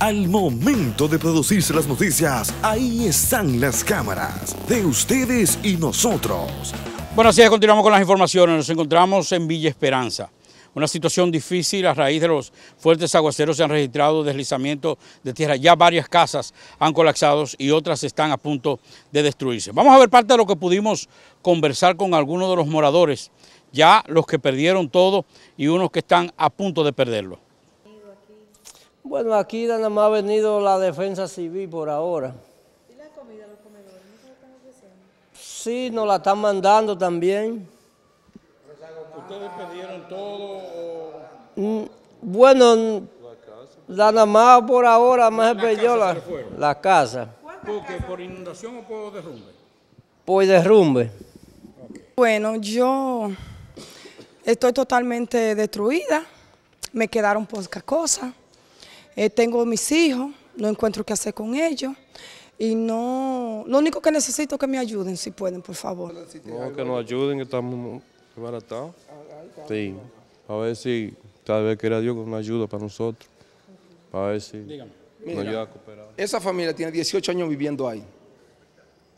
Al momento de producirse las noticias, ahí están las cámaras de ustedes y nosotros. Bueno, así continuamos con las informaciones. Nos encontramos en Villa Esperanza. Una situación difícil a raíz de los fuertes aguaceros se han registrado deslizamientos de tierra. Ya varias casas han colapsado y otras están a punto de destruirse. Vamos a ver parte de lo que pudimos conversar con algunos de los moradores, ya los que perdieron todo y unos que están a punto de perderlo. Bueno, aquí nada más ha venido la defensa civil por ahora. ¿Y la comida, los comedores? ¿No se la están ofreciendo? Sí, nos la están mandando también. ¿Ustedes pidieron todo? O... Mm, bueno, nada más por ahora más se pidió la, casa. ¿Por ¿Por inundación o por derrumbe? Por derrumbe. Bueno, yo estoy totalmente destruida. Me quedaron pocas cosas eh, tengo mis hijos, no encuentro qué hacer con ellos. Y no, lo único que necesito es que me ayuden, si pueden, por favor. No, que nos ayuden, que estamos baratados. Ah, sí, a ver si tal vez quiera Dios una ayuda para nosotros. A ver si Esa familia tiene 18 años viviendo ahí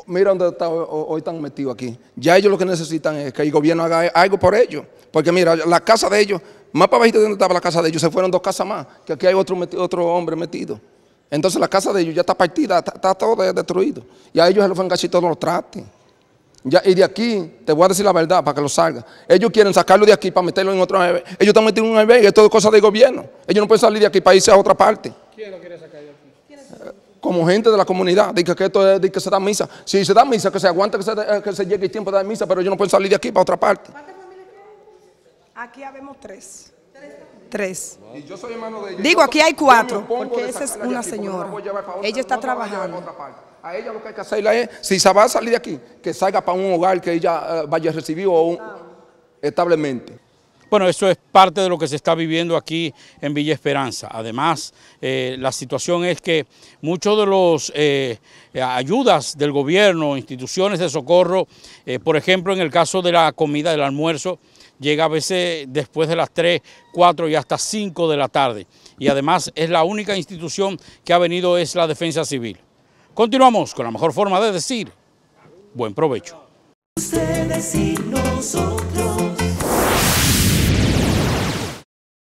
mira dónde está, hoy, están metidos aquí. Ya ellos lo que necesitan es que el gobierno haga algo por ellos. Porque mira, la casa de ellos más para abajo de donde estaba la casa de ellos, se fueron dos casas más, que aquí hay otro, otro hombre metido. Entonces la casa de ellos ya está partida, está, todo destruido. Y a ellos se los van casi todos los trates. Ya, y de aquí, te voy a decir la verdad para que lo salga. Ellos quieren sacarlo de aquí para meterlo en otro Ellos están metidos en un albergue, esto es cosa del gobierno. Ellos no pueden salir de aquí para irse a otra parte. ¿Quién lo quiere sacar de Como gente de la comunidad, dice que esto es, que se da misa. Si se da misa, que se aguante, eh, que se, llegue el tiempo de dar misa, pero ellos no pueden salir de aquí para otra parte. Aquí habemos tres. Tres. Digo, aquí hay cuatro, porque esa es una señora. Ella está trabajando. A ella lo que hay que es, si se va a salir de aquí, que salga para un hogar que ella eh, vaya a recibir o un, establemente. Bueno, eso es parte de lo que se está viviendo aquí en Villa Esperanza. Además, eh, la situación es que muchos de los eh, ayudas del gobierno, instituciones de socorro, eh, por ejemplo, en el caso de la comida, del almuerzo, llega a veces después de las 3, 4 y hasta 5 de la tarde. Y además es la única institución que ha venido es la defensa civil. Continuamos con la mejor forma de decir, buen provecho. nosotros.